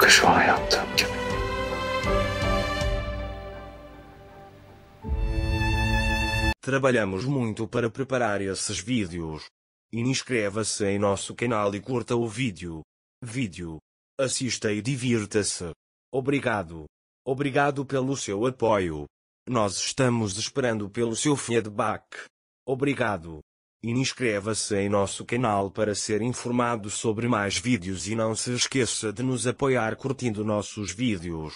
Tıpkı şu an yaptığım gibi. Trabalhamos muito para preparar esses vídeos. Inscreva-se em nosso canal e curta o vídeo. Vídeo. Assista e divirta-se. Obrigado. Obrigado pelo seu apoio. Nós estamos esperando pelo seu feedback. Obrigado. Inscreva-se em nosso canal para ser informado sobre mais vídeos e não se esqueça de nos apoiar curtindo nossos vídeos.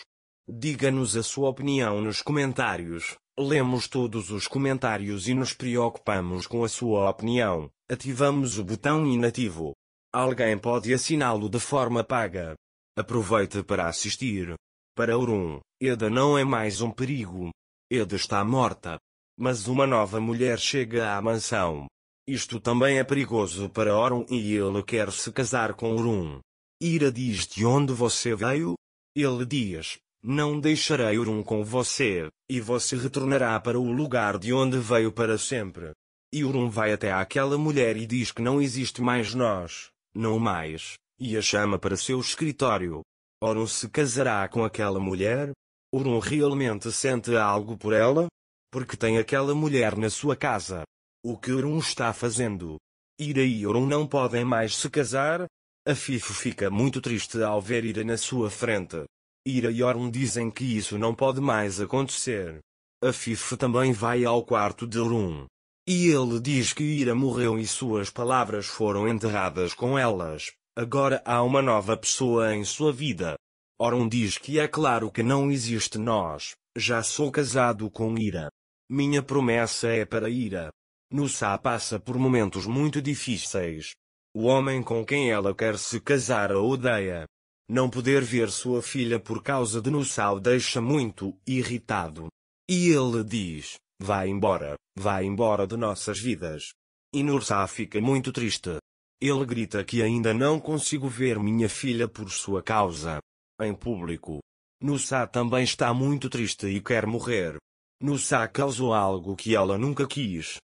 Diga-nos a sua opinião nos comentários. Lemos todos os comentários e nos preocupamos com a sua opinião. Ativamos o botão inativo. Alguém pode assiná-lo de forma paga. Aproveite para assistir. Para Orum, Eda não é mais um perigo. Eda está morta. Mas uma nova mulher chega à mansão. Isto também é perigoso para Orun e ele quer se casar com Orun. Ira diz de onde você veio? Ele diz, não deixarei Orun com você, e você retornará para o lugar de onde veio para sempre. E Orun vai até aquela mulher e diz que não existe mais nós, não mais, e a chama para seu escritório. Orun se casará com aquela mulher? Orun realmente sente algo por ela? Porque tem aquela mulher na sua casa. O que Euron está fazendo? Ira e Euron não podem mais se casar? A Fifo fica muito triste ao ver Ira na sua frente. Ira e Euron dizem que isso não pode mais acontecer. A Fifo também vai ao quarto de Euron. E ele diz que Ira morreu e suas palavras foram enterradas com elas. Agora há uma nova pessoa em sua vida. Oron diz que é claro que não existe nós, já sou casado com Ira. Minha promessa é para Ira, Nussa passa por momentos muito difíceis. O homem com quem ela quer se casar a odeia. Não poder ver sua filha por causa de Nussa o deixa muito irritado. E ele diz, vai embora, vai embora de nossas vidas. E Nussa fica muito triste. Ele grita que ainda não consigo ver minha filha por sua causa. Em público. Nussa também está muito triste e quer morrer. Nussa causou algo que ela nunca quis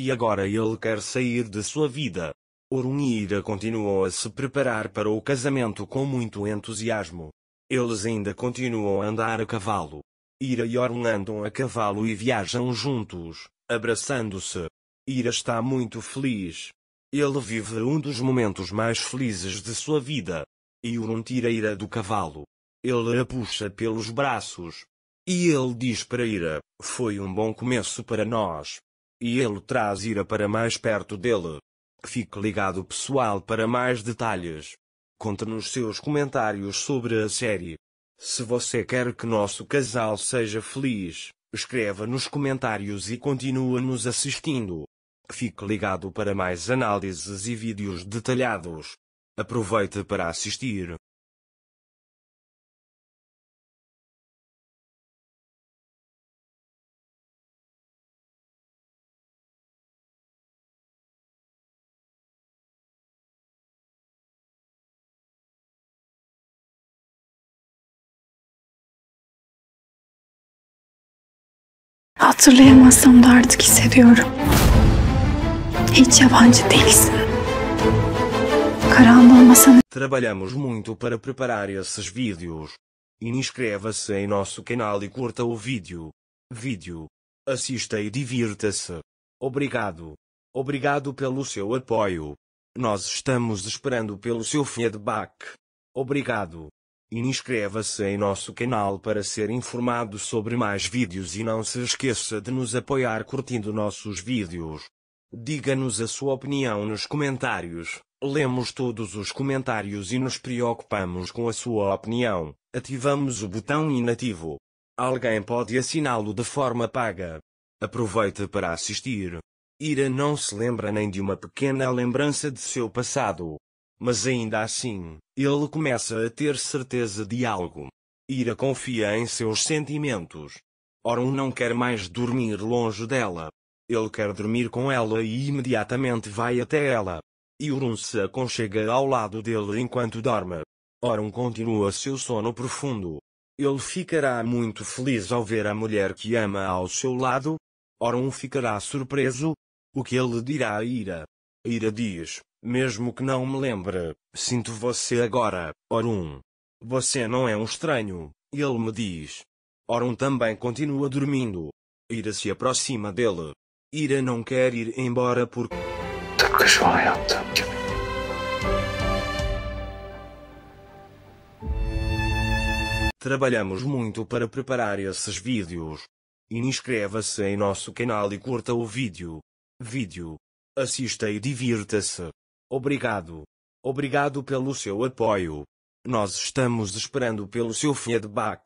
e agora ele quer sair de sua vida. Orunira continuou a se preparar para o casamento com muito entusiasmo. Eles ainda continuam a andar a cavalo. Ira e Orun andam a cavalo e viajam juntos, abraçando-se. Ira está muito feliz. Ele vive um dos momentos mais felizes de sua vida. E Orun tira Ira do cavalo. Ele a puxa pelos braços. E ele diz para Ira, foi um bom começo para nós. E ele traz Ira para mais perto dele. Fique ligado pessoal para mais detalhes. Conte-nos seus comentários sobre a série. Se você quer que nosso casal seja feliz, escreva nos comentários e continue nos assistindo. Fique ligado para mais análises e vídeos detalhados. Aproveite para assistir. da artık hissediyorum. Hiç yabancı değilsin. Karanlığı Trabalhamos muito para preparar esses vídeos. Inscreva-se em nosso canal e curta o vídeo. Vídeo. Assista e divirta-se. Obrigado. Obrigado pelo seu apoio. Nós estamos esperando pelo seu feedback. Obrigado. Inscreva-se em nosso canal para ser informado sobre mais vídeos e não se esqueça de nos apoiar curtindo nossos vídeos. Diga-nos a sua opinião nos comentários. Lemos todos os comentários e nos preocupamos com a sua opinião. Ativamos o botão inativo. Alguém pode assiná-lo de forma paga. Aproveite para assistir. Ira não se lembra nem de uma pequena lembrança de seu passado. Mas ainda assim, ele começa a ter certeza de algo. Ira confia em seus sentimentos. Orun não quer mais dormir longe dela. Ele quer dormir com ela e imediatamente vai até ela. Orun se aconchega ao lado dele enquanto dorme. Orun continua seu sono profundo. Ele ficará muito feliz ao ver a mulher que ama ao seu lado. Orun ficará surpreso. O que ele dirá a Ira? Ira diz, mesmo que não me lembre, sinto você agora, Orum. Você não é um estranho, ele me diz. Orum também continua dormindo. Ira se aproxima dele. Ira não quer ir embora porque... Trabalhamos muito para preparar esses vídeos. Inscreva-se em nosso canal e curta o vídeo. Vídeo. Assista e divirta-se. Obrigado. Obrigado pelo seu apoio. Nós estamos esperando pelo seu feedback.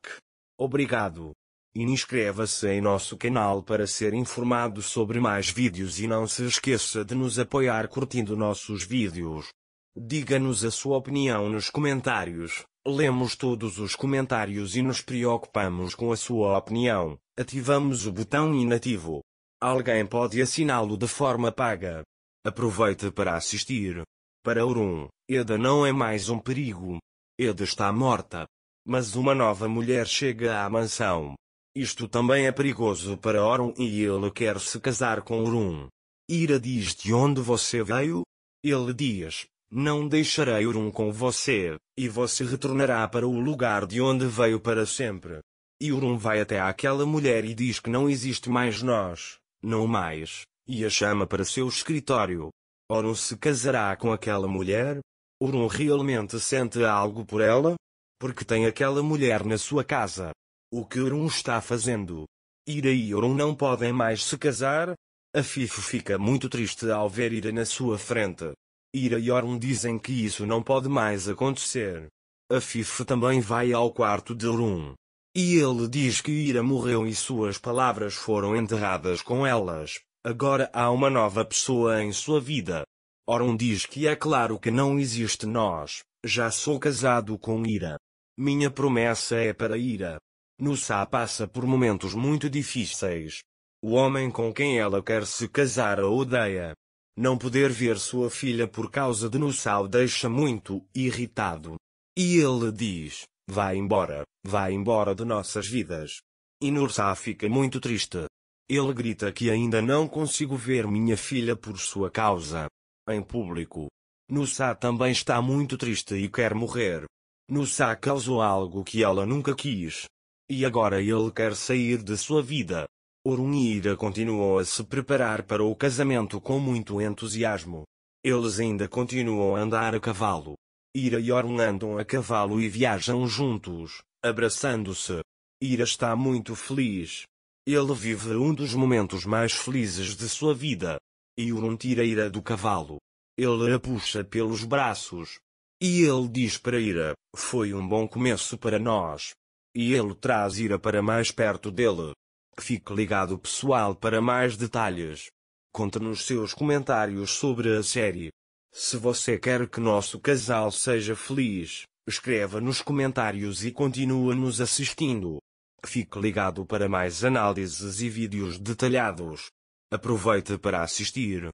Obrigado. inscreva-se em nosso canal para ser informado sobre mais vídeos e não se esqueça de nos apoiar curtindo nossos vídeos. Diga-nos a sua opinião nos comentários. Lemos todos os comentários e nos preocupamos com a sua opinião. Ativamos o botão inativo. Alguém pode assiná-lo de forma paga. Aproveite para assistir. Para Orun, Eda não é mais um perigo. Eda está morta. Mas uma nova mulher chega à mansão. Isto também é perigoso para Orun e ele quer se casar com Orun. Ira diz de onde você veio? Ele diz, não deixarei Orun com você, e você retornará para o lugar de onde veio para sempre. E Orun vai até aquela mulher e diz que não existe mais nós não mais, e a chama para seu escritório. Orun se casará com aquela mulher? Orun realmente sente algo por ela? Porque tem aquela mulher na sua casa. O que Orun está fazendo? Ira e Orun não podem mais se casar? A Fifo fica muito triste ao ver Ira na sua frente. Ira e Orun dizem que isso não pode mais acontecer. A Fifo também vai ao quarto de Orun. E ele diz que Ira morreu e suas palavras foram enterradas com elas. Agora há uma nova pessoa em sua vida. Oron diz que é claro que não existe nós, já sou casado com Ira. Minha promessa é para Ira. Nussa passa por momentos muito difíceis. O homem com quem ela quer se casar a odeia. Não poder ver sua filha por causa de o deixa muito irritado. E ele diz, Vai embora, vai embora de nossas vidas. E Nursa fica muito triste. Ele grita que ainda não consigo ver minha filha por sua causa. Em público. Nursa também está muito triste e quer morrer. Nursa causou algo que ela nunca quis. E agora ele quer sair de sua vida. Orunira continuou a se preparar para o casamento com muito entusiasmo. Eles ainda continuam a andar a cavalo. Ira e Orn andam a cavalo e viajam juntos, abraçando-se. Ira está muito feliz. Ele vive um dos momentos mais felizes de sua vida. E Urun tira Ira do cavalo. Ele a puxa pelos braços. E ele diz para Ira, foi um bom começo para nós. E ele traz Ira para mais perto dele. Fique ligado pessoal para mais detalhes. Conta nos seus comentários sobre a série. Se você quer que nosso casal seja feliz, escreva nos comentários e continue nos assistindo. Fique ligado para mais análises e vídeos detalhados. Aproveite para assistir